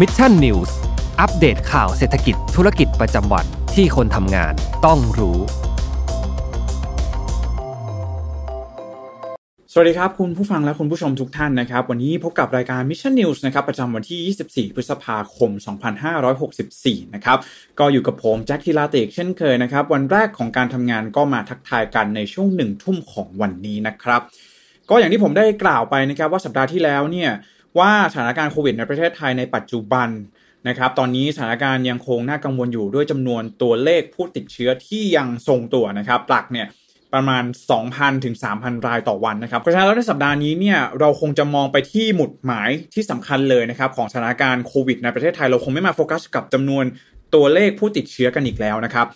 Mission News อัปเดตข่าวเศรษฐกิจธุรกิจประจำวันที่คนทำงานต้องรู้ สวัสดีครับคุณผู้ฟังและคุณผู้ชมทุกท่านนะครับ วันนี้พบกับรายการ Mission News นะครับ ประจำวันที่24พฤษภาคม 2564 นะครับ ก็อยู่กับผม แจ็คทีลาเตกเช่นเคยนะครับ วันแรกของการทำงานก็มาทักทายกันในช่วงหนึ่งทุ่มของวันนี้นะครับ ก็อย่างที่ผมได้กล่าวไปนะครับ ว่าสัปดาห์ที่แล้วเนี่ยว่าสถานการณ์โควิดในประเทศไทยในปัจจุบันนะครับตอนนี้สถานการณ์ยังคงน่ากังวลอยู่ด้วยจำนวนตัวเลขผู้ติดเชื้อที่ยังทรงตัวนะครับหลักเนี่ยประมาณ 2,000ถึง3,000 รายต่อวันนะครับเพราะฉะนั้นแล้วในสัปดาห์นี้เนี่ยเราคงจะมองไปที่หมุดหมายที่สำคัญเลยนะครับของสถานการณ์โควิดในประเทศไทย เราคงไม่มาโฟกัสกับจำนวนตัวเลขผู้ติดเชื้อกันอีกแล้วนะครับ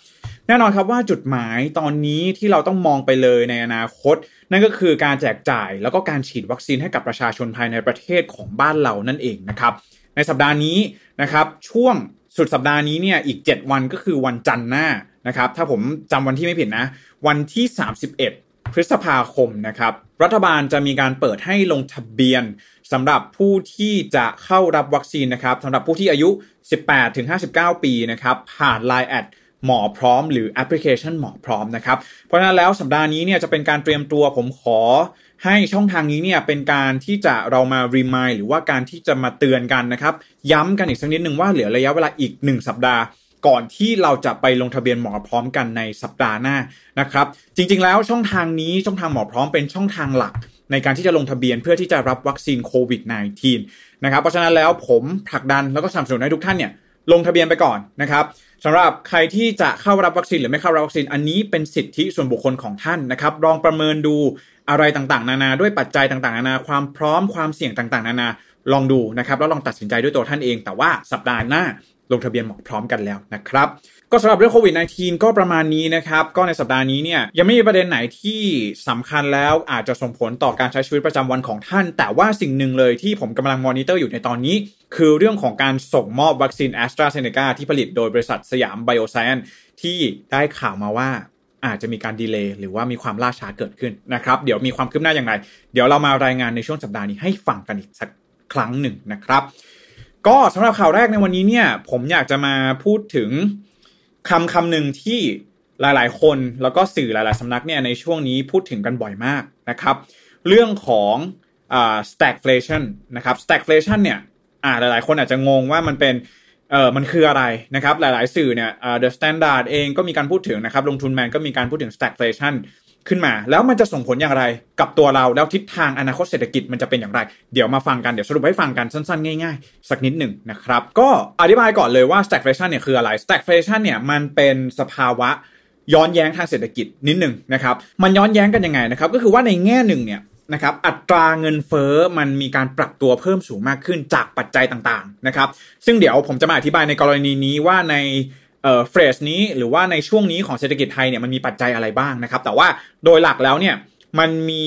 แน่นอนครับว่าจุดหมายตอนนี้ที่เราต้องมองไปเลยในอนาคตนั่นก็คือการแจกจ่ายแล้วก็การฉีดวัคซีนให้กับประชาชนภายในประเทศของบ้านเรานั่นเองนะครับในสัปดาห์นี้นะครับช่วงสุดสัปดาห์นี้เนี่ยอีก 7 วันก็คือวันจันทร์หน้านะครับถ้าผมจำวันที่ไม่ผิดนะ วันที่ 31 พฤษภาคมนะครับรัฐบาลจะมีการเปิดให้ลงทะเบียนสำหรับผู้ที่จะเข้ารับวัคซีนนะครับสำหรับผู้ที่อายุ 18-59 ปีนะครับผ่าน Line@ หมอพร้อมหรือแอปพลิเคชันหมอพร้อมนะครับ เพราะฉะนั้นแล้วสัปดาห์นี้เนี่ยจะเป็นการเตรียมตัวผมขอให้ช่องทางนี้เนี่ยเป็นการที่จะเรามารีมายหรือว่าการที่จะมาเตือนกันนะครับย้ำกันอีกสักนิดหนึ่งว่าเหลือระยะเวลาอีก 1 สัปดาห์ ก่อนที่เราจะไปลงทะเบียนหมอพร้อมกันในสัปดาห์หน้านะครับ จริงๆ แล้วช่องทางนี้ช่องทางหมอพร้อมเป็นช่องทางหลักในการที่จะลงทะเบียนเพื่อที่จะรับวัคซีนโควิด -19 นะครับเพราะฉะนั้นแล้วผมผลักดันแล้วก็สนับสนุนให้ทุกท่านเนี่ยลงทะเบียนไปก่อนนะครับสำหรับใครที่จะเข้ารับวัคซีนหรือไม่เข้ารับวัคซีนอันนี้เป็นสิทธิส่วนบุคคลของท่านนะครับลองประเมินดูอะไรต่าง ๆ นานาด้วยปัจจัยต่างๆนานาความพร้อมความเสี่ยงต่างๆ นานาลองดูนะครับแล้วลองตัดสินใจด้วยตัวท่านเอง แต่ว่าสัปดาห์หน้าลงทะเบียนหมอพร้อมกันแล้วนะครับก็สำหรับเรื่องโควิด -19 ก็ประมาณนี้นะครับ ก็ในสัปดาห์นี้เนี่ย ยังไม่มีประเด็นไหนที่สำคัญแล้วอาจจะส่งผลต่อการใช้ชีวิตประจำวันของท่าน แต่ว่าสิ่งหนึ่งเลยที่ผมกำลังมอนิเตอร์อยู่ในตอนนี้ คือเรื่องของการส่งมอบวัคซีนแอสตราเซเนกาที่ผลิตโดยบริษัทสยามไบโอไซแอนที่ได้ข่าวมาว่าอาจจะมีการดีเลย์หรือว่ามีความล่าช้าเกิดขึ้นนะครับเดี๋ยวมีความคืบหน้าอย่างไร เดี๋ยวเรามารายงานในช่วงสัปดาห์นี้ให้ฟังกันอีกสักครั้งหนึ่งนะครับ ก็สำหรับข่าวแรกในวันนี้เนี่ยผมอยากจะมาพูดถึงคำคำหนึ่งที่หลายๆคนแล้วก็สื่อหลายๆสำนักเนี่ยในช่วงนี้พูดถึงกันบ่อยมากนะครับเรื่องของอ่า stagflation นะครับ stagflation เนี่ยอ่าหลายๆคนอาจจะงงว่ามันเป็นเออมันคืออะไรนะครับหลายๆสื่อเนี่ยอ่ The Standard เองก็มีการพูดถึงนะครับลงทุนแมนก็มีการพูดถึง stagflation ขึ้นมาแล้วมันจะส่งผลอย่างไรกับตัวเราแล้วทิศทางอนาคตเศรษฐกิจมันจะเป็นอย่างไรเดี๋ยวมาฟังกันเดี๋ยวสรุปให้ฟังกันสั้นๆ ง่ายๆ สักนิดหนึ่งนะครับ ก็อธิบายก่อนเลยว่า stagflation เนี่ยคืออะไร stagflation เนี่ยมันเป็นสภาวะย้อนแย้งทางเศรษฐกิจนิดหนึ่งนะครับ มันย้อนแย้งกันยังไงนะครับ ก็คือว่าในแง่หนึ่งเนี่ยนะครับอัตราเงินเฟอ้อมันมีการปรับตัวเพิ่มสูงมากขึ้นจากปัจจัยต่าง ๆนะครับ ซึ่งเดี๋ยวผมจะมาอธิบายในกรณีนี้ว่าในเฟสนี้หรือว่าในช่วงนี้ของเศรษฐกิจไทยเนี่ยมันมีปัจจัยอะไรบ้างนะครับ แต่ว่าโดยหลักแล้วเนี่ยมันมี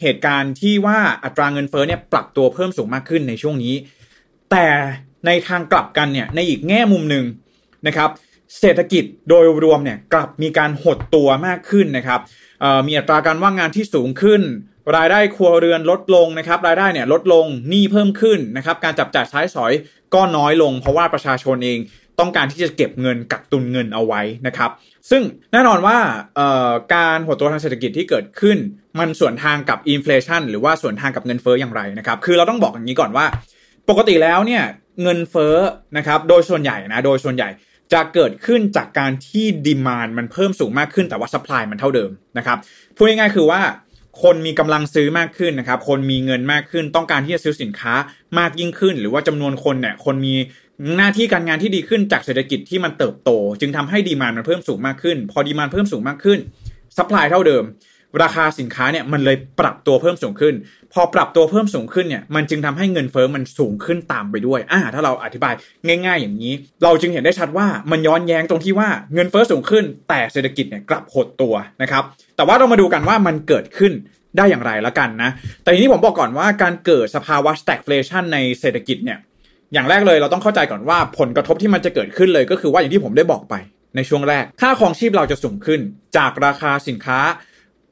เหตุการณ์ที่ว่าอัตราเงินเฟ้อเนี่ยปรับตัวเพิ่มสูงมากขึ้นในช่วงนี้ แต่ในทางกลับกันเนี่ยในอีกแง่มุมหนึ่งนะครับเศรษฐกิจโดยรวมเนี่ยกลับมีการหดตัวมากขึ้นนะครับมีอัตราการว่างงานที่สูงขึ้น รายได้ครัวเรือนลดลงนะครับรายได้เนี่ยลดลงหนี้เพิ่มขึ้นนะครับการจับจ่ายใช้สอยก็น้อยลง เพราะว่าประชาชนเองต้องการที่จะเก็บเงินกักตุนเงินเอาไว้นะครับซึ่งแน่นอนว่าการหดตัวทางเศรษฐกิจที่เกิดขึ้นมันส่วนทางกับอินฟลชันหรือว่าส่วนทางกับเงินเฟอ้ออย่างไรนะครับคือเราต้องบอกอย่างนี้ก่อนว่าปกติแล้วเนี่ยเงินเฟอ้อนะครับโดยส่วนใหญ่นะโดยส่วนใหญ่จะเกิดขึ้นจากการที่ดีมานมันเพิ่มสูงมากขึ้นแต่ว่าสป라이มันเท่าเดิมนะครับพูดง่ายๆคือว่าคนมีกำลังซื้อมากขึ้นนะครับคนมีเงินมากขึ้นต้องการที่จะซื้อสินค้ามากยิ่งขึ้นหรือว่าจำนวนคนเนี่ยคนมีหน้าที่การงานที่ดีขึ้นจากเศรษฐกิจที่มันเติบโต จึงทำให้ดีมานมันเพิ่มสูงมากขึ้น พอดีมานเพิ่มสูงมากขึ้นสัปปายเท่าเดิม ราคาสินค้าเนี่ยมันเลยปรับตัวเพิ่มสูงขึ้น พอปรับตัวเพิ่มสูงขึ้นเนี่ยมันจึงทำให้เงินเฟอ้อมันสูงขึ้นตามไปด้วยอ่าถ้าเราอธิบายง่าย ๆอย่างนี้ เราจึงเห็นได้ชัดว่ามันย้อนแย้งตรงที่ว่าเงินเฟอ้อสูงขึ้นแต่เศรษฐกิจเนี่ยกลับหดตัวนะครับแต่ว่าเรามาดูกันว่ามันเกิดขึ้นได้อย่างไรละกันนะแต่ทีนี้ผมบอกก่อนว่าการเกิดสภาวะ stagflation ในเศรษฐกิจเนี่ยอย่างแรกเลยเราต้องเข้าใจก่อนว่าผลกระทบที่มันจะเกิดขึ้นเลย ก็คือว่าอย่างที่ผมได้บอกไป ในช่วงแรกค่าครองชีพเราจะสูงขึ้น จากราคาสินค้า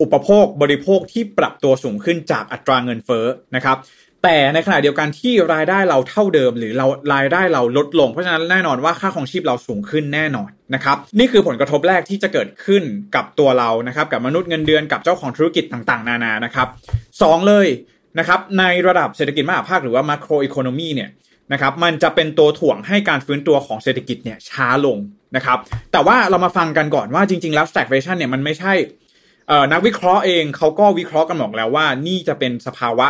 อุปโภคบริโภคที่ปรับตัวสูงขึ้นจากอัตราเงินเฟ้อนะครับแต่ในขณะเดียวกันที่รายได้เราเท่าเดิม หรือเรารายได้เราลดลงเพราะฉะนั้นแน่นอนว่าค่าของชีพเราสูงขึ้นแน่นอนนะครับนี่คือผลกระทบแรกที่จะเกิดขึ้นกับตัวเรานะครับกับมนุษย์เงินเดือนกับเจ้าของธุรกิจต่างๆ นานานะครับสองเลยนะครับในระดับเศรษฐกิจมหาภาคหรือว่ามาโครอิโคโนมีเนี่ยนะครับ มันจะเป็นตัวถ่วงให้การฟื้นตัวของเศรษฐกิจเนี่ยช้าลงนะครับ แต่ว่าเรามาฟังกันก่อนว่าจริงๆ แล้ว stagflation เนี่ยมันไม่ใช่นักวิเคราะห์เองเขาก็วิเคราะห์กันบอกแล้วว่านี่จะเป็นสภาวะ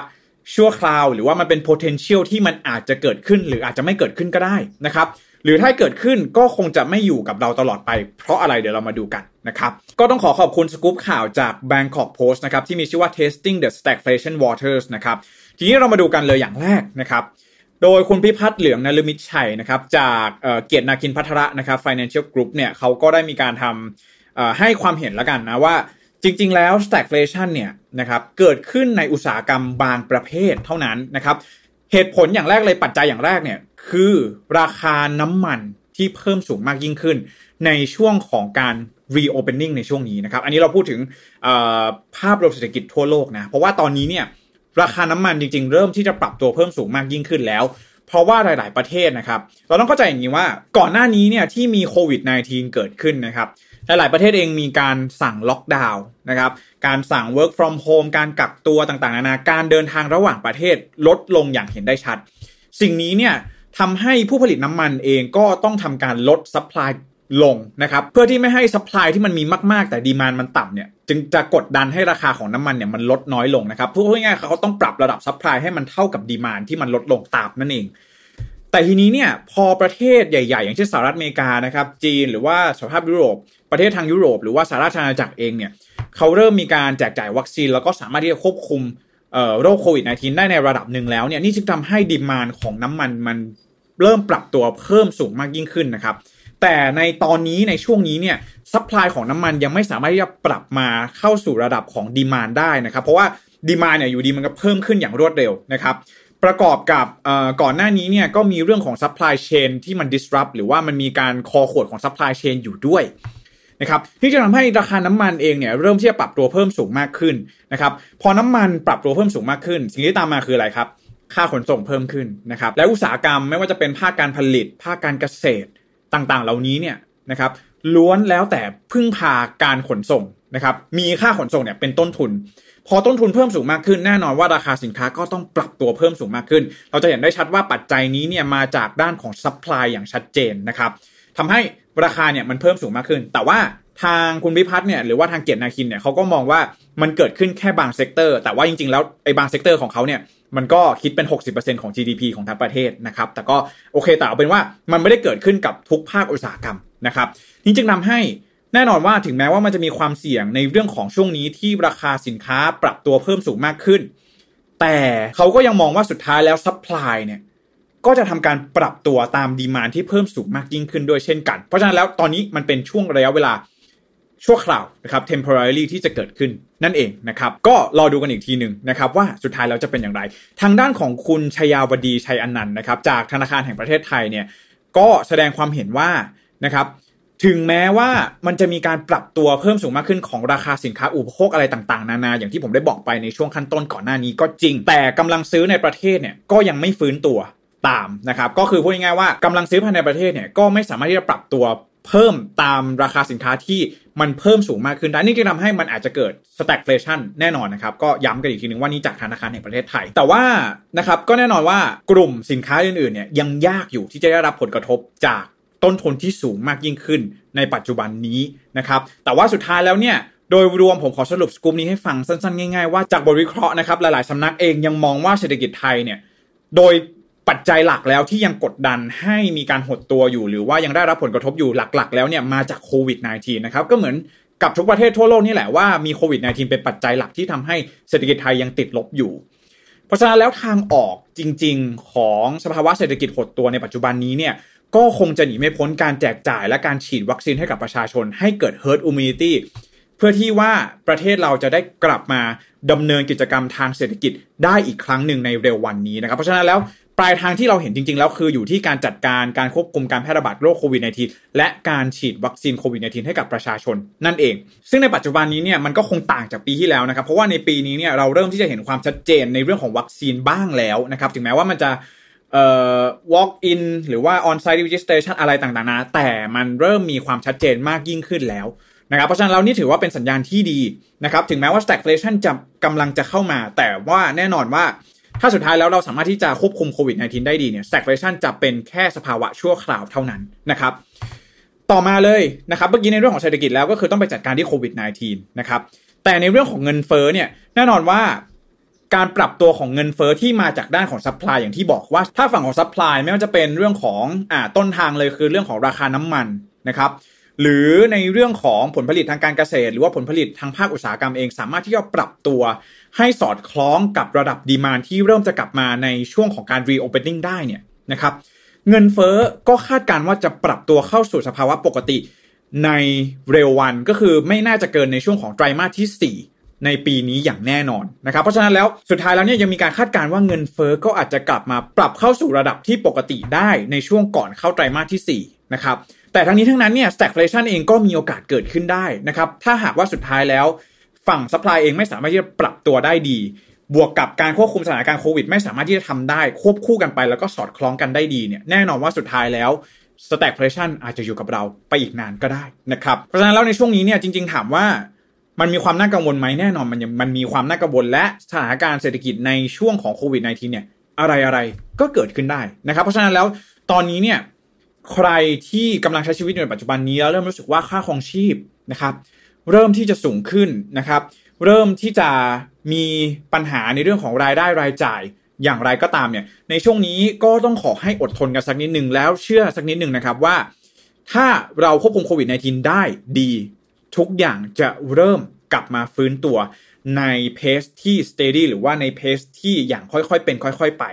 ชั่วคราวหรือว่ามันเป็น potential ที่มันอาจจะเกิดขึ้นหรืออาจจะไม่เกิดขึ้นก็ได้นะครับ หรือถ้าเกิดขึ้นก็คงจะไม่อยู่กับเราตลอดไปเพราะอะไรเดี๋ยวเรามาดูกันนะครับ ก็ต้องขอขอบคุณสกู๊ปข่าวจาก Bangkok Post นะครับที่มีชื่อว่า testing the stagflation waters นะครับ ทีนี้เรามาดูกันเลยอย่างแรกนะครับโดยคุณพิพัฒน์เหลืองนลมิตชัยนะครับจากเกียรตินาคินพัทระนะครับ Financial Group เนี่ยเขาก็ได้มีการทำให้ความเห็นแล้วกันนะว่าจริงๆ แล้ว stagflation เนี่ยนะครับเกิดขึ้นในอุตสาหกรรมบางประเภทเท่านั้นนะครับเหตุผลอย่างแรกเลยปัจจัยอย่างแรกเนี่ยคือราคาน้ำมันที่เพิ่มสูงมากยิ่งขึ้น ในช่วงของการ reopening ในช่วงนี้นะครับอันนี้เราพูดถึงภาพรวมเศรษฐกิจทั่วโลกนะเพราะว่าตอนนี้เนี่ยราคาน้ำมันจริงๆเริ่มที่จะปรับตัวเพิ่มสูงมากยิ่งขึ้นแล้ว เพราะว่าหลายๆประเทศนะครับ เราต้องเข้าใจอย่างนี้ว่าก่อนหน้านี้เนี่ยที่มีโควิด -19 เกิดขึ้นนะครับ หลายๆประเทศเองมีการสั่งล็อกดาวน์นะครับการสั่ง work from home การกักตัวต่างๆนานาการเดินทางระหว่างประเทศลดลงอย่างเห็นได้ชัด สิ่งนี้เนี่ยทำให้ผู้ผลิตน้ำมันเองก็ต้องทำการลด supply ลงนะครับเพื่อที่ไม่ให้สป라이ที่มันมีมากๆแต่ดีมานมันต่ำเนี่ยจึงจะกดดันให้ราคาของน้ำมันเนี่ยมันลดน้อยลงนะครับพูดง่ายๆเขาต้องปรับระดับสป라이ให้มันเท่ากับดีมานที่มันลดลงตามนั่นเองแต่ทีนี้เนี่ยพอประเทศใหญ่ๆอย่างเช่นสหรัฐอเมริกานะครับจีนหรือว่าสหภาพยุโรปประเทศทางยุโรปหรือว่าสหราชอาณาจักรเองเนี่ยเขาเริ่มมีการแจกจ่ายวัคซีนแล้วก็สามารถที่จะควบคุมโรคโควิด -19 ได้ในระดับหนึ่งแล้วเนี่ยนี่จึงทำให้ดีมานของน้ำมันมันเริ่มปรับตัวเพิ่มสูงมากยิ่งขึ้นนะครับแต่ในตอนนี้ในช่วงนี้เนี่ย ซัพพลายของน้ำมันยังไม่สามารถที่จะปรับมาเข้าสู่ระดับของดีมานได้นะครับ เพราะว่าดีมานเนี่ยอยู่ดีมันก็เพิ่มขึ้นอย่างรวดเร็วนะครับ ประกอบกับก่อนหน้านี้เนี่ยก็มีเรื่องของซัพพลายเชนที่มัน disrupt หรือว่ามันมีการคอขวดของซัพพลายเชนอยู่ด้วยนะครับที่จะทำให้ราคาน้ำมันเองเนี่ยเริ่มที่จะปรับตัวเพิ่มสูงมากขึ้นนะครับ พอน้ำมันปรับตัวเพิ่มสูงมากขึ้น สิ่งที่ตามมาคืออะไรครับ ค่าขนส่งเพิ่มขึ้นนะครับ และอุตสาหกรรมไม่ว่าจะเป็นภาคการผลิต ภาคการเกษตรต่างๆ เหล่านี้เนี่ยนะครับล้วนแล้วแต่พึ่งพาการขนส่งนะครับมีค่าขนส่งเนี่ยเป็นต้นทุน พอต้นทุนเพิ่มสูงมากขึ้นแน่นอนว่าราคาสินค้าก็ต้องปรับตัวเพิ่มสูงมากขึ้น เราจะเห็นได้ชัดว่าปัจจัยนี้เนี่ยมาจากด้านของซัพพลายอย่างชัดเจนนะครับทำให้ราคาเนี่ยมันเพิ่มสูงมากขึ้น แต่ว่าทางคุณพิพัฒน์เนี่ยหรือว่าทางเกียรตินาคินเนี่ยเขาก็มองว่า มันเกิดขึ้นแค่บางเซกเตอร์ แต่ว่าจริงๆแล้ว ไอ้บางเซกเตอร์ของเขาเนี่ยมันก็คิดเป็น60%ของ GDP ของทั้งประเทศนะครับแต่ก็โอเคแต่เอาเป็นว่ามันไม่ได้เกิดขึ้นกับทุกภาคอุตสาหกรรมนะครับนี่จึงนำให้แน่นอนว่าถึงแม้ว่ามันจะมีความเสี่ยงในเรื่องของช่วงนี้ที่ราคาสินค้าปรับตัวเพิ่มสูงมากขึ้น แต่เขาก็ยังมองว่าสุดท้ายแล้วซัพพลายเนี่ยก็จะทำการปรับตัวตามดีมานที่เพิ่มสูงมากยิ่งขึ้นด้วยเช่นกัน เพราะฉะนั้นแล้วตอนนี้มันเป็นช่วงระยะเวลาชั่วคราวนะครับ temporarily ที่จะเกิดขึ้นนั่นเองนะครับก็รอดูกันอีกทีหนึ่งนะครับว่าสุดท้ายเราจะเป็นอย่างไร ทางด้านของคุณชยาวดีชัยอนันต์นะครับ จากธนาคารแห่งประเทศไทยเนี่ยก็แสดงความเห็นว่านะครับถึงแม้ว่ามันจะมีการปรับตัวเพิ่มสูงมากขึ้นของราคาสินค้าอุปโภคอะไรต่างๆ นานา อย่างที่ผมได้บอกไปในช่วงขั้นต้นก่อนหน้านี้ ก็จริง แต่กำลังซื้อในประเทศเนี่ยก็ยังไม่ฟื้นตัวตามนะครับก็คือพูดง่ายๆว่ากำลังซื้อภายในประเทศเนี่ยก็ไม่สามารถที่จะปรับตัวเพิ่มตามราคาสินค้าที่มันเพิ่มสูงมากขึ้นได้นี่จะทำให้มันอาจจะเกิดแต็กเฟลชั่นแน่นอนนะครับ ก็ย้ำกันอีกทีนึงว่านี่จากธนาคารแห่งประเทศไทย แต่ว่านะครับก็แน่นอนว่ากลุ่มสินค้าอื่นๆเนี่ยยังยากอยู่ที่จะได้รับผลกระทบจากต้นทุนที่สูงมากยิ่งขึ้นในปัจจุบันนี้นะครับ แต่ว่าสุดท้ายแล้วเนี่ยโดยรวมผมขอสรุปสกู๊ปนี้ให้ฟังสั้นๆ ง่ายๆว่าจากบทวิเคราะห์นะครับหลายๆสำนักเองยังมองว่าเศรษฐกิจไทยเนี่ยโดยปัจจัยหลักแล้วที่ยังกดดันให้มีการหดตัวอยู่ หรือว่ายังได้รับผลกระทบอยู่หลักๆแล้วเนี่ยมาจากโควิด -19 นะครับก็เหมือนกับทุกประเทศทั่วโลกนี่แหละว่ามีโควิด -19 เป็นปัจจัยหลักที่ทำให้เศรษฐกิจไทยยังติดลบอยู่เพราะฉะนั้นแล้วทางออกจริงๆของสภาวะเศรษฐกิจหดตัวในปัจจุบันนี้เนี่ยก็คงจะหนีไม่พ้นการแจกจ่ายและการฉีดวัคซีนให้กับประชาชนให้เกิด herd immunity เพื่อที่ว่าประเทศเราจะได้กลับมาดำเนินกิจกรรมทางเศรษฐกิจได้อีกครั้งหนึ่งในเร็ววันนี้นะครับเพราะฉะนั้นแล้วปลายทางที่เราเห็นจริง ๆ แล้วคืออยู่ที่การจัดการการควบคุมการแพร่ระบาดโรคโควิด -19 และการฉีดวัคซีนโควิด -19 ให้กับประชาชนนั่นเอง ซึ่งในปัจจุบันนี้เนี่ยมันก็คงต่างจากปีที่แล้วนะครับ เพราะว่าในปีนี้เนี่ยเราเริ่มที่จะเห็นความชัดเจนในเรื่องของวัคซีนบ้างแล้วนะครับ ถึงแม้ว่ามันจะเอ่อ walk in หรือว่า on site registration อะไรต่างๆนะแต่มันเริ่มมีความชัดเจนมากยิ่งขึ้นแล้วนะครับเพราะฉะนั้นเรานี่ถือว่าเป็นสัญญาณที่ดีนะครับถึงแม้ว่า stagflation จะกำลังจะเข้ามา แต่ว่าแน่นอนว่าถ้าสุดท้ายแล้วเราสามารถที่จะควบคุมโควิด -19 ได้ดีเนี่ย s t a g f l a t i o นจะเป็นแค่สภาวะชั่วคราวเท่านั้นนะครับ ต่อมาเลยนะครับเมื่อกี้ในเรื่องของเศรษฐกิจแล้วก็คือต้องไปจัดการที่โควิด -19 นะครับแต่ในเรื่องของเงินเฟ้อเนี่ยแน่นอนว่าการปรับตัวของเงินเฟอ้อที่มาจากด้านของซัพพลายอย่างที่บอกว่าถ้าฝั่งของซัพพลายไม่ว่าจะเป็นเรื่องของอ่าต้นทางเลยคือเรื่องของราคาน้ำมันนะครับหรือในเรื่องของผลผลิตทางการเกษตรหรือว่าผลผลิตทางภาคอุตสาหกรรมเองสามารถที่จะปรับตัว ให้สอดคล้องกับระดับดีมานที่เริ่มจะกลับมาในช่วงของการรีโอเปนนิ่งได้เนี่ยนะครับ เงินเฟ้อก็คาดการว่าจะปรับตัวเข้าสู่สภาวะปกติ ในเร็ววันก็คือไม่น่าจะเกินในช่วงของไตรมาสที่ 4 ในปีนี้อย่างแน่นอนนะครับเพราะฉะนั้นแล้วสุดท้ายแล้วเนี่ยยังมีการคาดการณ์ว่าเงินเฟ้อก็อาจจะกลับมาปรับเข้าสู่ระดับที่ปกติได้ในช่วงก่อนเข้าไตรมาสที่4นะครับแต่ทั้งนี้ทั้งนั้นเนี่ย stagflation เองก็มีโอกาสเกิดขึ้นได้นะครับ ถ้าหากว่าสุดท้ายแล้วฝั่ง supply เองไม่สามารถที่จะปรับตัวได้ดี บวกกับการควบคุมสถานการณ์โควิด ไม่สามารถที่จะทำได้ ควบคู่กันไปแล้วก็สอดคล้องกันได้ดีเนี่ยแน่นอนว่าสุดท้ายแล้ว stagflation อาจจะอยู่กับเราไปอีกนานก็ได้นะครับ เพราะฉะนั้นแล้วในช่วงนี้เนี่ยจริงๆถามว่ามันมีความน่ากังวลไหมแน่นอนมันมันมีความน่ากังวลและสถานการณ์เศรษฐกิจในช่วงของโควิด -19 เนี่ยอะไรอะไรก็เกิดขึ้นได้นะครับเพราะฉะนั้นแล้วตอนนี้เนี่ยใครที่กำลังใช้ชีวิตอยู่ในปัจจุบันนี้แล้วเริ่มรู้สึกว่าค่าครองชีพนะครับ เริ่มที่จะสูงขึ้นนะครับ เริ่มที่จะมีปัญหาในเรื่องของรายได้รายจ่ายอย่างไรก็ตามเนี่ย ในช่วงนี้ก็ต้องขอให้อดทนกันสักนิดหนึ่งแล้วเชื่อสักนิดหนึ่งนะครับว่า ถ้าเราควบคุมโควิด -19 ได้ดี ทุกอย่างจะเริ่มกลับมาฟื้นตัวในเพสที่ steady หรือว่าในเพสที่อย่างค่อยๆเป็นค่อย ๆไป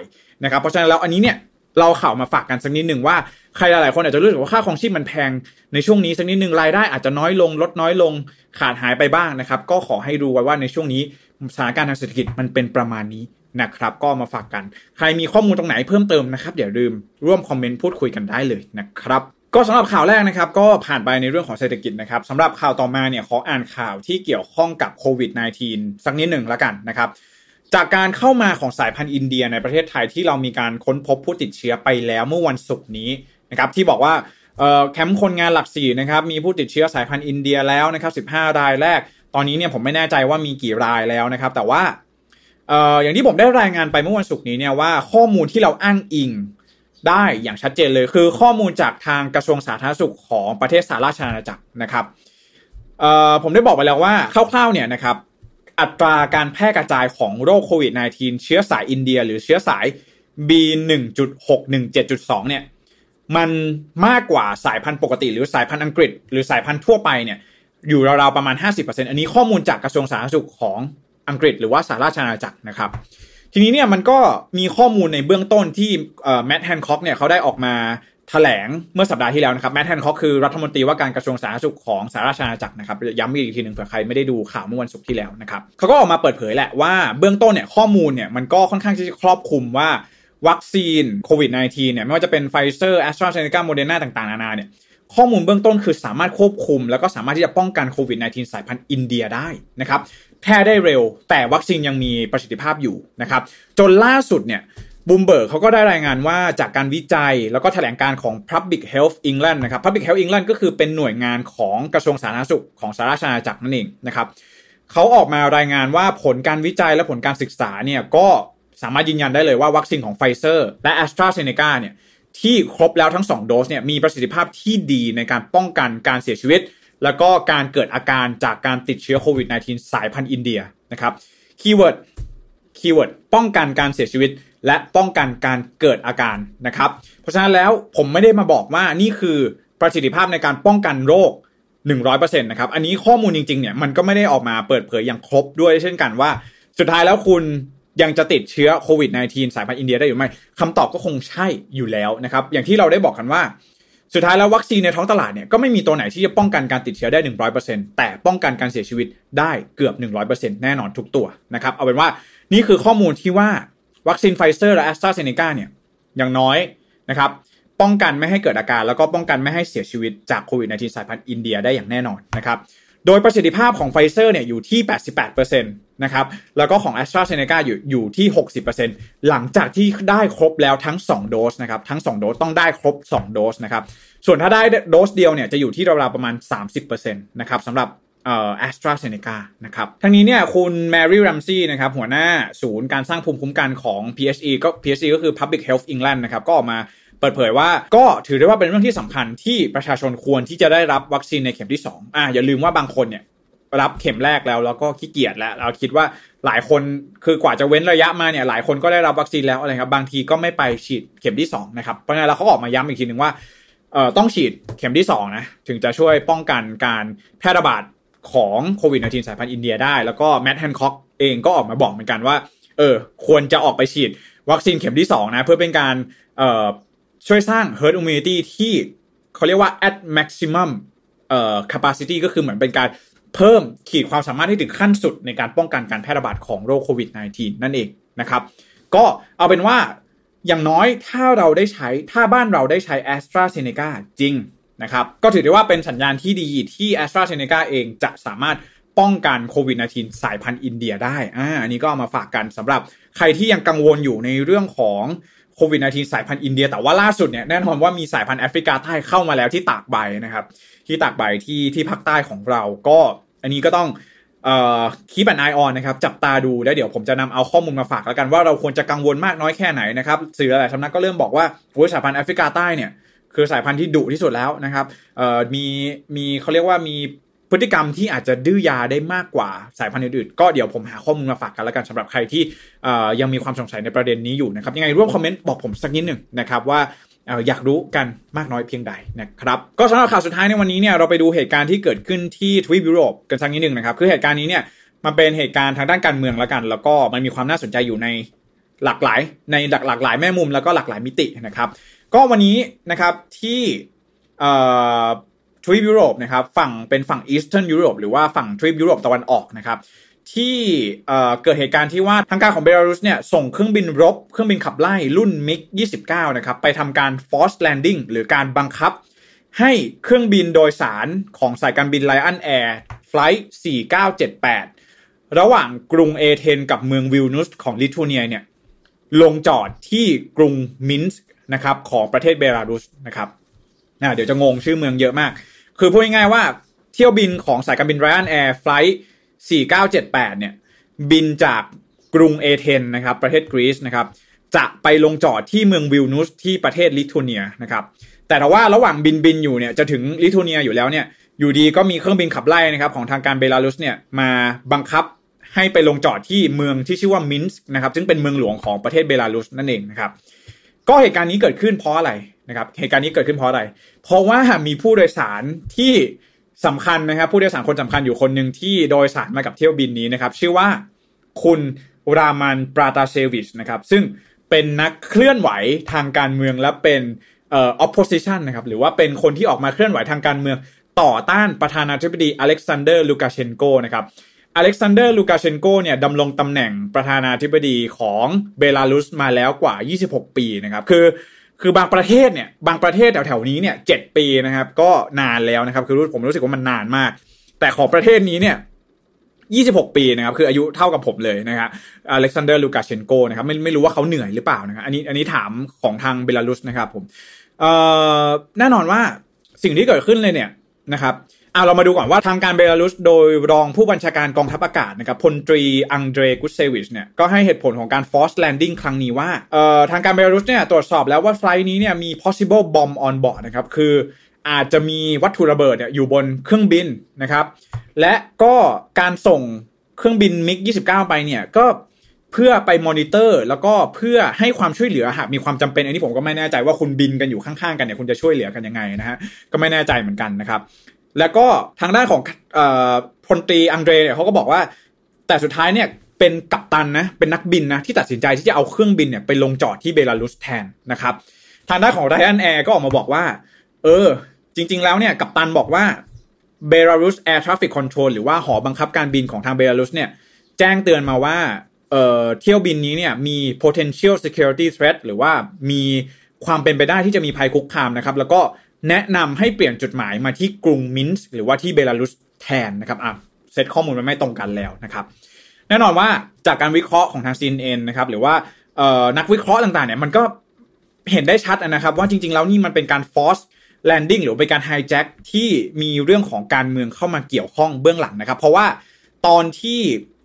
นะครับ เพราะฉะนั้นแล้วอันนี้เนี่ยเราข่าวมาฝากกันสักนิดหนึ่งว่าใครหลายๆ คนอาจจะรู้สึกว่าค่าของชีพมันแพงในช่วงนี้สักนิดหนึ่งรายได้อาจจะน้อยลง ลดน้อยลงขาดหายไปบ้างนะครับก็ขอให้ดูไว้ว่าในช่วงนี้สถานการณ์ทางเศรษฐกิจมันเป็นประมาณนี้นะครับก็มาฝากกัน ใครมีข้อมูลตรงไหนเพิ่มเติมนะครับอย่าลืมร่วมคอมเมนต์พูดคุยกันได้เลยนะครับก็สำหรับข่าวแรกนะครับก็ผ่านไปในเรื่องของเศรษฐกิจนะครับสำหรับข่าวต่อมาเนี่ยขออ่านข่าวที่เกี่ยวข้องกับโควิด -19 สักนิดหนึ่งละกันนะครับจากการเข้ามาของสายพันธุ์อินเดีย ในประเทศไทย ที่เรามีการค้นพบผู้ติดเชื้อไปแล้วเมื่อวันศุกร์นี้นะครับ ที่บอกว่าแคมป์คนงานหลักสี่นะครับมีผู้ติดเชื้อสายพันธุ์อินเดียแล้วนะครับ 15รายแรกตอนนี้เนี่ยผมไม่แน่ใจว่ามีกี่รายแล้วนะครับ แต่ว่า อย่างที่ผมได้รายงานไปเมื่อวันศุกร์นี้เนี่ยว่าข้อมูลที่เราอ้างอิงได้อย่างชัดเจนเลยคือข้อมูลจากทางกระทรวงสาธารณสุขของประเทศสหราชอาณาจักรนะครับผมได้บอกไปแล้วว่าคร่าวๆเนี่ยนะครับอัตราการแพร่กระจายของโรคโควิด -19 เชื้อสายอินเดีย หรือเชื้อสาย B1.617.2 เนี่ย มันมากกว่าสายพันธุ์ปกติ หรือสายพันธุ์อังกฤษหรือสายพันธุ์ทั่วไปเนี่ย อยู่ราวๆ ประมาณ 50%อันนี้ข้อมูลจากกระทรวงสาธารณสุขของอังกฤษ หรือว่าสหราชอาณาจักรนะครับ ทีนี้เนี่ยมันก็มีข้อมูลในเบื้องต้นที่แมตต์แฮนค็อกเนี่ยเขาได้ออกมาถแถลงเมื่อสัปดาห์ที่แล้วนะครับแมทแทนเขาคือรัฐมนตรีว่าการกระทรวงสาธารณสุขของสหราชอาณาจักรนะครับ ย้ำอีกทีหนึ่งเผื่อใครไม่ได้ดูข่าวเมื่อวันศุกร์ที่แล้วนะครับ เขาก็ออกมาเปิดเผยแหละ ว่าเบื้องต้นเนี่ยข้อมูลเนี่ยมันก็ค่อนข้างที่จะครอบคลุมว่า วัคซีนโควิด -19 เนี่ยไม่ว่าจะเป็นไฟเซอร์แอสตราเซเนกาโมเดอร์นาต่างๆ นานาเนี่ยข้อมูลเบื้องต้นคือสามารถควบคุมแล้วก็สามารถที่จะป้องกันโควิด -19 สายพันธุ์อินเดียได้นะครับ แพร่ได้เร็วแต่วัคซีนยังมีประสิทธิภาพอยู่นะครับจนล่าสุดเนี่ยบูมเบิร์กเขาก็ได้รายงานว่าจากการวิจัยแล้วก็แถลงการของ Public Health England นะครับ Public Health England ก็คือเป็นหน่วยงานของกระทรวงสาธารณสุขของสหราชอาณาจักรนั่นเองนะครับเขาออกมารายงานว่าผลการวิจัยและผลการศึกษาเนี่ยก็สามารถยืนยันได้เลยว่าวัคซีนของไฟเซอร์และ a s t r a z เซ e c a เนี่ยที่ครบแล้วทั้ง 2 โดสเนี่ยมีประสิทธิภาพที่ดีในการป้องกันการเสียชีวิตแล้วก็การเกิดอาการจากการติดเชื้อโควิด -19 สายพันธุ์อินเดียนะครับ คีย์เวิร์ด คีย์เวิร์ด ป้องกันการเสียชีวิตและป้องกันการเกิดอาการนะครับ เพราะฉะนั้นแล้วผมไม่ได้มาบอกว่านี่คือประสิทธิภาพในการป้องกันโรค 100%นะครับ อันนี้ข้อมูลจริงๆเนี่ยมันก็ไม่ได้ออกมาเปิดเผยอย่างครบด้วย เช่นกันว่า สุดท้ายแล้วคุณยังจะติดเชื้อโควิด -19 สายพันธุ์อินเดียได้อยู่ไหมคคำตอบก็คงใช่อยู่แล้วนะครับ อย่างที่เราได้บอกกันว่า สุดท้ายแล้ววัคซีนในท้องตลาดเนี่ยก็ไม่มีตัวไหนที่จะป้องกันการติดเชื้อได้ 100%แต่ป้องกันการเสียชีวิตได้เกือบ 100%แน่นอนทุกตัวนะครับเอาเป็นว่านี่คือข้อมูลที่ว่าวัคซีนไฟเซอร์และแอสตราเซเนกาเนี่ยอย่างน้อยนะครับป้องกันไม่ให้เกิดอาการแล้วก็ป้องกันไม่ให้เสียชีวิต จากโควิด -19 สายพันธุ์อินเดียได้อย่างแน่นอนนะครับโดยประสิทธิภาพของไฟเซอร์เนี่ยอยู่ที่ 88%นะครับแล้วก็ของแอสตราเซเนกอยู่อยู่ที่ 60%หลังจากที่ได้ครบแล้วทั้ง 2 โดสนะครับทั้ง2โดสต้องได้ครบ 2 โดสนะครับส่วนถ้าได้โดสเดียวเนี่ยจะอยู่ที่ราวๆประมาณ 30%นะครับสำหรับเอ่อแอสตราเซเนกานะครับทั้งนี้เนี่ยคุณแมรี่รัมซี่นะครับหัวหน้าศูนย์การสร้างภูมิคุ้มกันของ PHE ก็ PHE ก็คือ Public Health England นะครับ ก็ออกมาเปิดเผยว่า ก็ถือได้ว่าเป็นเรื่องที่สำคัญ ที่ประชาชนควรที่จะได้รับวัคซีนในเข็มที่2อ่าอย่าลืมว่าบางคนเนี่ยรับเข็มแรกแล้ว แล้วก็ขี้เกียจแล้วเราคิดว่าหลายคนคือกว่าจะเว้นระยะมาเนี่ยหลายคนก็ได้รับวัคซีนแล้วอะไรครับบางทีก็ไม่ไปฉีดเข็มที่2นะครับเพราะงั้นเราเขาออกมาย้ำอีกทีหนึ่งว่าเอ่อต้องฉีดเข็มที่2นะถึงจะช่วยป้องกันการแพร่ระบาดของโควิด -19 สายพันธุ์อินเดียได้ แล้วก็แมทแฮนคอกเองก็ออกมาบอกเหมือนกันว่าเออควรจะออกไปฉีดวัคซีนเข็มที่2นะเพื่อเป็นการเออช่วยสร้าง herd immunity ที่เขาเรียกว่า at maximum เออ capacity ก็คือเหมือนเป็นการเพิ่มขีดความสามารถให้ถึงขั้นสุดในการป้องกันการแพร่ระบาดของโรคโควิด -19 นั่นเองนะครับก็เอาเป็นว่าอย่างน้อยถ้าเราได้ใช้ถ้าบ้านเราได้ใช้ a s t r a z เซ e c a จริงนะครับ ก็ถือได้ว่าเป็นสัญญาณที่ดีที่ a s t r a z เซ e c a เองจะสามารถป้องกันโควิด -19 สายพันธุ์อินเดียได้อ่าอันนี้ก็เอามาฝากกันสำหรับใครที่ยังกังวลอยู่ในเรื่องของโควิด -19 สายพันธุ์อินเดียแต่ว่าล่าสุดเนี่ยแน่นอนว่ามีสายพันธุ์แอฟริกาใต้เข้ามาแล้วที่ตากใบนะครับที่ตากใบที่ที่ภาคใต้ของเราก็อันนี้ก็ต้องคีบันไอออนนะครับจับตาดูแล้วเดี๋ยวผมจะนำเอาข้อมูลมาฝากแล้วกันว่าเราควรจะกังวลมากน้อยแค่ไหนนะครับสื่อหลายสำนักก็เริ่มบอกว่าโอ้ยสายพันธุ์แอฟริกาใต้เนี่ยคือสายพันธุ์ที่ดุที่สุดแล้วนะครับ มีมีเขาเรียกว่ามีพฤติกรรมที่อาจจะดื้อยาได้มากกว่าสายพันธุ์อื่น ๆ ก็เดี๋ยวผมหาข้อมูลมาฝากกันแล้วกันสำหรับใครที่ยังมีความสงสัยในประเด็นนี้ อยู่นะครับยังไงร่วมคอมเมนต์ บอกผมสักนิดหนึ่งนะครับ ว่าอยากรู้กันมากน้อยเพียงใดนะครับ ก็สำหรับข่าวสุดท้ายในวันนี้เนี่ยเราไปดูเหตุการณ์ที่เกิดขึ้นที่ทวีปยุโรปกันสักนิดหนึ่งนะครับคือเหตุการณ์นี้เนี่ยมันเป็นเหตุการณ์ทางด้านการเมืองแล้วกัน แล้วก็มันมีความน่าสนใจอยู่ในหลากหลาย ในหลากหลายแม่มุมแล้วก็หลากหลายมิตินะครับก็วันนี้นะครับที่ทวีปยุโรปนะครับฝั่งเป็นฝั่งอีสเทิร์นยุโรปหรือว่าฝั่งทวีปยุโรปตะวันออกนะครับที่เกิดเหตุการณ์ที่ว่าทางการของเบลารุสเนี่ยส่งเครื่องบินรบ เครื่องบินขับไล่ รุ่นมิก29นะครับไปทำการฟอสแลนดิ้งหรือการบังคับ ให้เครื่องบินโดยสารของสายการบินไลออนแอร์ก้าเจ็4978 ระหว่างกรุงเอเธนกับเมืองวิลนุสของลิทัวเนียเนี่ยลงจอดที่กรุงมินส์นะครับของประเทศเบลารุสนะครับนะเดี๋ยวจะงงชื่อเมืองเยอะมาก คือพูดง่ายๆว่า เที่ยวบินของสายการบินไรอันแอร์ไฟล์4978 เนี่ยบินจากกรุงเอเธนนะครับประเทศกรีซนะครับจะไปลงจอดที่เมืองวิลนุสที่ประเทศลิทัวเนียนะครับแต่ถ้าว่าระหว่างบินบินอยู่เนี่ยจะถึงลิทัวเนียอยู่แล้วเนี่ยอยู่ดีก็มีเครื่องบินขับไล่นะครับของทางการเบลารุสเนี่ยมาบังคับให้ไปลงจอดที่เมืองที่ชื่อว่ามินส์นะครับซึ่งเป็นเมืองหลวงของประเทศเบลารุสนั่นเองนะครับก็เหตุการณ์นี้เกิดขึ้นเพราะอะไรนะครับ เหตุการณ์นี้เกิดขึ้นเพราะอะไร เพราะว่ามีผู้โดยสารที่สำคัญนะครับ ผู้โดยสารคนสำคัญอยู่คนหนึ่งที่โดยสารมากับเที่ยวบินนี้นะครับ ชื่อว่าคุณรามัน ปราตาเซวิชนะครับ ซึ่งเป็นนักเคลื่อนไหวทางการเมืองและเป็นเอ่อ opposition นะครับ หรือว่าเป็นคนที่ออกมาเคลื่อนไหวทางการเมืองต่อต้านประธานาธิบดีอเล็กซานเดอร์ ลูกาเชนโกนะครับอเล็กซานเดอร์ลูกาเชนโกเนี่ยดำรงตำแหน่งประธานาธิบดีของเบลารุสมาแล้วกว่า 26 ปีนะครับ คือคือบางประเทศเนี่ย บางประเทศแถวๆนี้เนี่ยเปีนะครับ ก็นานแล้วนะครับ คือผมรู้สึกว่ามันนานมาก แต่ของประเทศนี้เนี่ย 26 ปีนะครับ คืออายุเท่ากับผมเลยนะครับอเล็กซานเดอร์ลูกาเชนโกนะครับไม่ไม่รู้ว่าเขาเหนื่อยหรือเปล่านะครับอันนี้อันนี้ถามของทางเบลารุสนะครับ ผมเอ่อแน่นอนว่าสิ่งที่เกิดขึ้นเลยเนี่ยนะครับเอาเรามาดูก่อนว่าทางการเบลารุสโดยรองผู้บัญชาการกองทัพอากาศนะครับพลตรีอังเดรกุสเซวิชเนี่ยก็ให้เหตุผลของการฟอสแลนดิ้งครั้งนี้ว่าเอ่อทางการเบลารุสเนี่ยตรวจสอบแล้วว่าไฟล์นี้เนี่ยมี possible bomb on board นะครับคืออาจจะมีวัตถุระเบิดเนี่ยอยู่บนเครื่องบินนะครับ และก็การส่งเครื่องบินมิก29ไปเนี่ยก็เพื่อไปมอนิเตอร์แล้วก็เพื่อให้ความช่วยเหลือหากมีความจำเป็น อันนี้ผมก็ไม่แน่ใจว่าคุณบินกันอยู่ข้างๆกันเนี่ยคุณจะช่วยเหลือกันยังไงนะฮะก็ไม่แน่ใจเหมือนกันนะครับแล้วก็ทางด้านของพลตรีอังเดรเนี่ยเขาก็บอกว่า แต่สุดท้ายเนี่ยเป็นกัปตันนะเป็นนักบินนะที่ตัดสินใจที่จะเอาเครื่องบินเนี่ยไปลงจอดที่เบลารุสแทนนะครับทางด้านของไรอันแอร์ก็ออกมาบอกว่า เออจริงๆแล้วเนี่ยกัปตันบอกว่าเบลารุสแอร์ทราฟิกคอนโทรลหรือว่าหอบังคับการบินของทางเบลารุสเนี่ยแจ้งเตือนมาว่าเออเที่ยวบินนี้เนี่ยมี potential security threat หรือว่ามีความเป็นไปได้ที่จะมีภัยคุกคามนะครับแล้วก็แนะนำให้เปลี่ยนจุดหมายมาที่กรุงมินส์หรือว่าที่เบลารุสแทนนะครับอ่ะเซตข้อมูลมันไม่ตรงกันแล้วนะครับ แน่นอนว่าจากการวิเคราะห์ของทางซีนเอ็นนะครับ หรือว่านักวิเคราะห์ต่างๆ เนี่ยมันก็เห็นได้ชัดนะครับ ว่าจริงๆ แล้วนี่มันเป็นการฟอสแลนดิ้งหรือเป็นการไฮแจ็คที่มีเรื่องของการเมืองเข้ามาเกี่ยวข้องเบื้องหลังนะครับ เพราะว่าตอนที่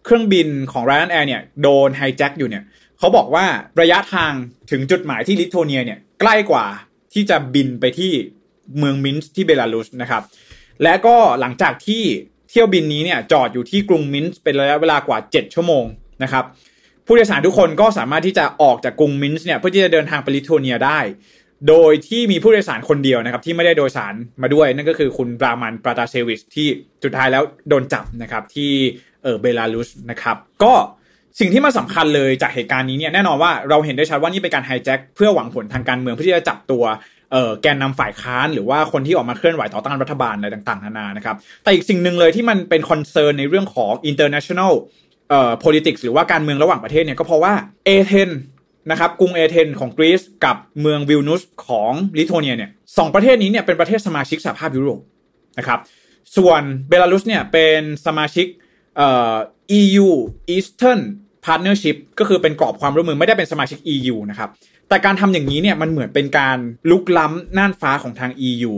เครื่องบินของ r ร a ันแอร์เนี่ยโดนไฮแจ็คอยู่เนี่ยเขาบอกว่าระยะทางถึงจุดหมายที่ลิทัวเนียเนี่ยใกล้กว่าที่จะบินไปที่เมืองมินส์ที่เบลารุสนะครับ และก็หลังจากที่เที่ยวบินนี้เนี่ยจอดอยู่ที่กรุงมินส์เป็นระยะเวลากว่า 7 ชั่วโมงนะครับผู้โดยสารทุกคนก็สามารถที่จะออกจากกรุงมินส์เนี่ยเพื่อที่จะเดินทางไปลิทัวเนียได้ โดยที่มีผู้โดยสารคนเดียวนะครับที่ไม่ได้โดยสารมาด้วย นั่นก็คือคุณรามัน ปราตาเชวิชที่สุดท้ายแล้วโดนจับนะครับที่เออเบลารุสนะครับก็สิ่งที่มาสสาคัญเลยจากเหตุการณ์นี้เนี่ยแน่นอนว่าเราเห็นได้ชัดว่านี่เป็นการไฮแจ็คเพื่อหวังผลทางการเมืองเพื่อที่จะจับตัวแกนนำฝ่ายค้านหรือว่าคนที่ออกมาเคลื่อนไหวต่อต้านรัฐบาลอะไรต่างๆนานานะครับแต่อีกสิ่งหนึ่งเลยที่มันเป็นคอนเซิร์นในเรื่องของ international เอ่อ politics หรือว่าการเมืองระหว่างประเทศเนี่ยก็เพราะว่าเอเธนนะครับกรุงเอเธนของกรีซกับเมืองวิลนุสของลิทัวเนียเนี่ยสองประเทศนี้เนี่ยเป็นประเทศสมาชิกสหภาพยุโรปนะครับส่วนเบลารุสเนี่ยเป็นสมาชิกเอ่อ EU Eastern พร์ทเนอร์ชิพก็คือเป็นกรอบความร่วมมือไม่ได้เป็นสมาชิก EU นะครับแต่การทำอย่างนี้เนี่ยมันเหมือนเป็นการลุกล้ำน่านฟ้าของทาง EU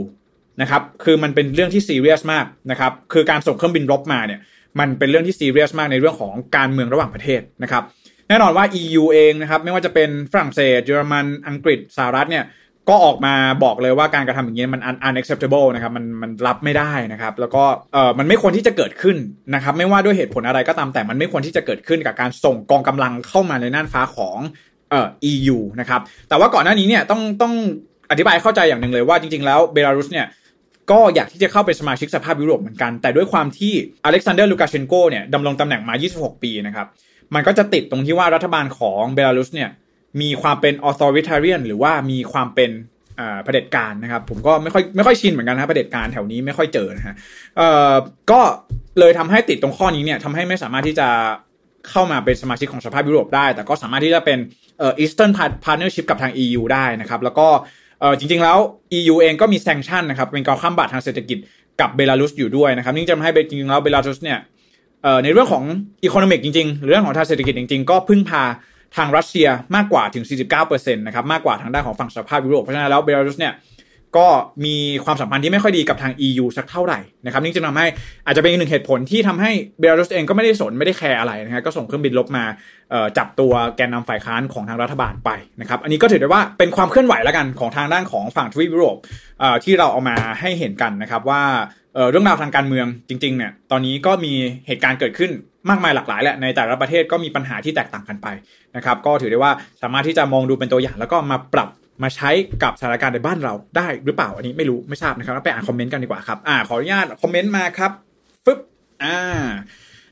นะครับคือมันเป็นเรื่องที่ซีเรียสมากนะครับคือการส่งเครื่องบินรบมาเนี่ยมันเป็นเรื่องที่ซีเรียสมากในเรื่องของการเมืองระหว่างประเทศนะครับแน่นอนว่า EU เองนะครับไม่ว่าจะเป็นฝรั่งเศสเยอรมันอังกฤษสหรัฐเนี่ยก็ออกมาบอกเลยว่าการกระทำอย่างนี้มัน unacceptable นะครับ มันมันรับไม่ได้นะครับ แล้วก็เออมันไม่ควรที่จะเกิดขึ้นนะครับ ไม่ว่าด้วยเหตุผลอะไรก็ตามแต่มันไม่ควรที่จะเกิดขึ้นกับการส่งกองกำลังเข้ามาในน่านฟ้าของเอ่อ EU นะครับ แต่ว่าก่อนหน้านี้เนี่ยต้องต้องอธิบายเข้าใจอย่างหนึ่งเลยว่าจริงๆ แล้วเบลารุสเนี่ยก็อยากที่จะเข้าเป็นสมาชิกสภาพยุโรปเหมือนกัน แต่ด้วยความที่อเล็กซานเดอร์ลูกาเชนโกเนี่ยดำรงตำแหน่งมา 26 ปีนะครับ มันก็จะติดตรงที่ว่ารัฐบาลของเบลารุสเนี่ยมีความเป็นออโตริเทเรียนหรือว่ามีความเป็นเผด็จการนะครับ ผมก็ไม่ค่อยไม่ค่อยชินเหมือนกันนะเผด็จการแถวนี้ไม่ค่อยเจอนะฮะก็เลยทำให้ติดตรงข้อนี้เนี่ยทำให้ไม่สามารถที่จะเข้ามาเป็นสมาชิกของสภาพยุโรปได้ แต่ก็สามารถที่จะเป็นเอ่อ Eastern Partnership กับทาง EU ได้นะครับ แล้วก็เออจริงๆแล้ว EU เองก็มีแซงชั่นนะครับเป็นการข้ามบาตรทางเศรษฐกิจกับเบลารุสอยู่ด้วยนะครับนี่จะทำให้จริงๆแล้วเบลารุสเนี่ยเอ่อในเรื่องของอีโคโนมิกจริงๆหรือเรื่องของทางเศรษฐกิจจริงๆ ก็พึ่งพาทางรัสเซียมากกว่าถึง 49%นะครับมากกว่าทางด้านของฝั่งสหภาพยุโรปเพราะฉะนั้นแล้วเบลารุสเนี่ยก็มีความสัมพันธ์ที่ไม่ค่อยดีกับทาง EU สักเท่าไหร่นะครับนี่จะทำให้อาจจะเป็นอีกหนึ่งเหตุผลที่ทำให้เบลารุสเองก็ไม่ได้สนไม่ได้แคร์อะไรนะับก็ส่งเครื่องบินลบมาจับตัวแกนนำฝ่ายค้านของทางรัฐบาลไปนะครับอันนี้ก็ถือได้ว่าเป็นความเคลื่อนไหวแล้วกันของทางด้านของฝั่งทวีปยุโรปที่เราเอามาให้เห็นกันนะครับว่าเรื่องราวทางการเมืองจริงๆเนี่ยตอนนี้ก็มีเหตุการณ์เกิดขึ้นมากมายหลากหลายแหละในแต่ละประเทศก็มีปัญหาที่แตกต่างกันไปนะครับก็ถือได้ว่าสามารถที่จะมองดูเป็นตัวอย่าง แล้วก็มาปรับมาใช้กับสถานการณ์ในบ้านเราได้หรือเปล่าอันนี้ไม่รู้ไม่ทราบนะครับไปอ่านคอมเมนต์กันดีกว่าครับอ่าขออนุญาตคอมเมนต์มาครับฟึบอ่า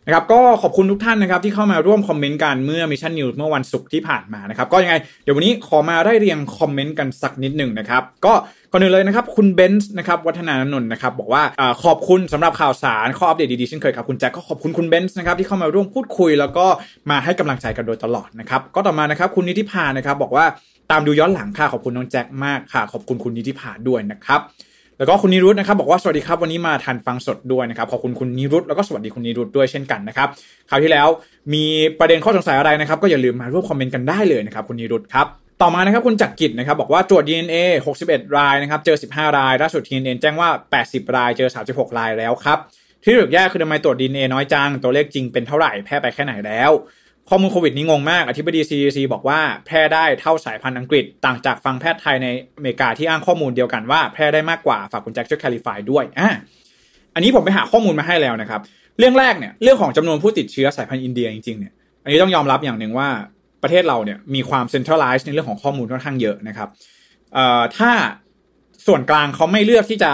นะครับก็ขอบคุณทุกท่านนะครับที่เข้ามาร่วมคอมเมนต์กันเมื่อมิชชั่นนิวเมื่อวันศุกร์ที่ผ่านมานะครับ ก็ยังไง เดี๋ยววันนี้ขอมาได้เรียงคอมเมนต์กันสักนิดหนึ่งนะครับก็ก่อนหนึ่งเลยนะครับ คุณเบนซ์นะครับวัฒนานนท์นะครับบอกว่าขอบคุณสำหรับข่าวสาร ข้ออัปเดตดีๆเช่นเคยครับ คุณแจ็คก็ขอบคุณคุณเบนซ์นะครับที่เข้ามาร่วมพูดคุย แล้วก็มาให้กำลังใจกันโดยตลอดนะครับ ก็ต่อมานะครับคุณนิติพานะครับบอกว่าตามดูย้อนหลังค่ะ ขอบคุณน้องแจ็คมากค่ะ ขอบคุณคุณนิติพาด้วยนะครับ แล้วก็คุณนิรุตนะครับ บอกว่าสวัสดีครับวันนี้มาทันฟังสดด้วยนะครับขอบคุณคุณนิรุตแล้วก็สวัสดีคุณนิรุตด้วยเช่นกันนะครับคราวที่แล้วมีประเด็นข้อสงสัยอะไรนะครับ ก็อย่าลืมมาร่วมคอมเมนต์กันได้เลยนะครับคุณนิรุตครับต่อมานะครับคุณจักรกิจนะครับบอกว่า ตรวจ DNA 61รายนะครับ เจอ 15 รายล่าสุดทีนเอ็นแจ้งว่า 80 รายเจอ 36 รายแล้วครับ ที่ถึกแยกคือทำไมตรวจ DNA น้อยจัง ตัวเลขจริงเป็นเท่าไหร่แพร่ไปแค่ไหนแล้ว ข้อมูลโควิด นี้งงมาก อธิบดี CDC บอกว่าแพร่ได้เท่าสายพันธุ์อังกฤษ ต่างจากฟังแพทย์ไทยในอเมริกาที่อ้างข้อมูลเดียวกันว่าแพร่ได้มากกว่าฝากคุณแจ็คช่วยแคลิฟายด้วยอ่ะอันนี้ผมไปหาข้อมูลมาให้แล้วนะครับเรื่องแรกเนี่ยเรื่องของจำนวนผู้ติดเชื้อสายพันธุ์อินเดียจริงๆเนี่ยอันนี้ต้องยอมรับอย่างหนึ่งว่าประเทศเราเนี่ยมีความเซ็นทรัลไลซ์ในเรื่องของข้อมูลค่อนข้างเยอะนะครับถ้าส่วนกลางเขาไม่เลือกที่จะ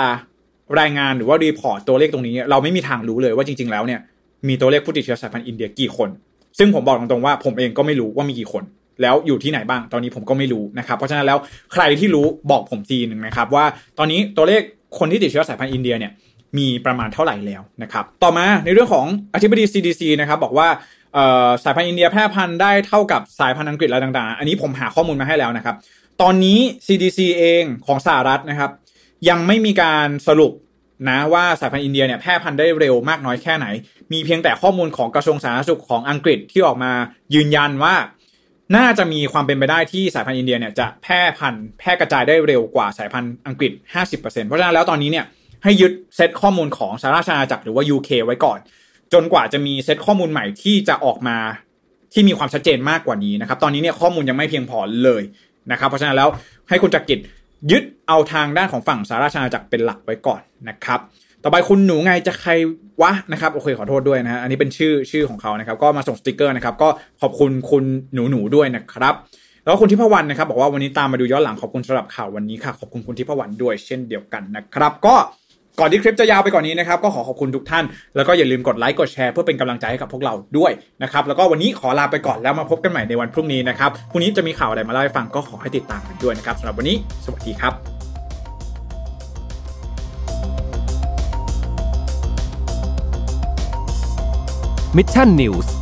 รายงานหรือว่ารีพอร์ตตัวเลขตรงนี้เราไม่มีทางรู้เลยว่าจริงๆแล้วเนี่ยมีตัวเลขผู้ติดเชื้อสายพันธุ์อินเดียกี่คน ซึ่งผมบอกตรงๆว่าผมเองก็ไม่รู้ว่ามีกี่คน แล้วอยู่ที่ไหนบ้าง ตอนนี้ผมก็ไม่รู้นะครับ เพราะฉะนั้นแล้วใครที่รู้บอกผมทีหนึ่งนะครับว่าตอนนี้ตัวเลขคนที่ติดเชื้อสายพันธุ์อินเดียเนี่ยมีประมาณเท่าไหร่แล้วนะครับต่อมาในเรื่องของอธิบดี CDC นะครับบอกว่าสายพันธุ์อินเดียแพร่พันธุ์ได้เท่ากับสายพันธุ์อังกฤษแล้วต่างๆ อันนี้ผมหาข้อมูลมาให้แล้วนะครับ ตอนนี้ CDC เองของสหรัฐนะครับ ยังไม่มีการสรุปนะว่าสายพันธุ์อินเดียเนี่ยแพร่พันธุ์ได้เร็วมากน้อยแค่ไหน มีเพียงแต่ข้อมูลของกระทรวงสาธารณสุขของอังกฤษที่ออกมายืนยันว่าน่าจะมีความเป็นไปได้ที่สายพันธุ์อินเดียเนี่ยจะแพร่พันธุ์แพร่กระจายได้เร็วกว่า สายพันธุ์อังกฤษ50%เพราะฉะนั้นแล้วตอนนี้เนี่ยให้ยึดเซตข้อมูลของสหราชอาณาจักรหรือว่า UK ไว้ก่อนจนกว่าจะมีเซตข้อมูลใหม่ที่จะออกมาที่มีความชัดเจนมากกว่านี้นะครับ ตอนนี้เนี่ยข้อมูลยังไม่เพียงพอเลยนะครับ เพราะฉะนั้นแล้วให้คุณจักริดยึดเอาทางด้านของฝั่งสาราชาจักรเป็นหลักไว้ก่อนนะครับ ต่อไปคุณหนูไงจะใครวะนะครับโอเค ขอโทษด้วยนะฮะอันนี้เป็นชื่อชื่อของเขานะครับ ก็มาส่งสติกเกอร์นะครับก็ขอบคุณคุณหนูหนูด้วยนะครับแล้วคุณทิพวรรณนะครับ บอกว่าวันนี้ตามมาดูย้อนหลังขอบคุณสำหรับข่าววันนี้ค่ะขอบคุณคุณทิพวรรณด้วย เช่นเดียวกันนะครับก็ก่อนที่คลิปจะยาวไปกว่านนี้นะครับก็ขอขอบคุณทุกท่าน แล้วก็อย่าลืมกดไลค์กดแชร์เพื่อเป็นกำลังใจให้กับพวกเราด้วยนะครับแล้วก็วันนี้ขอลาไปก่อนแล้วมาพบกันใหม่ในวันพรุ่งนี้นะครับพรุ่งนี้จะมีข่าวอะไรมาเล่าให้ฟังก็ขอให้ติดตามกันด้วยนะครับสำหรับวันนี้สวัสดีครับ Mission News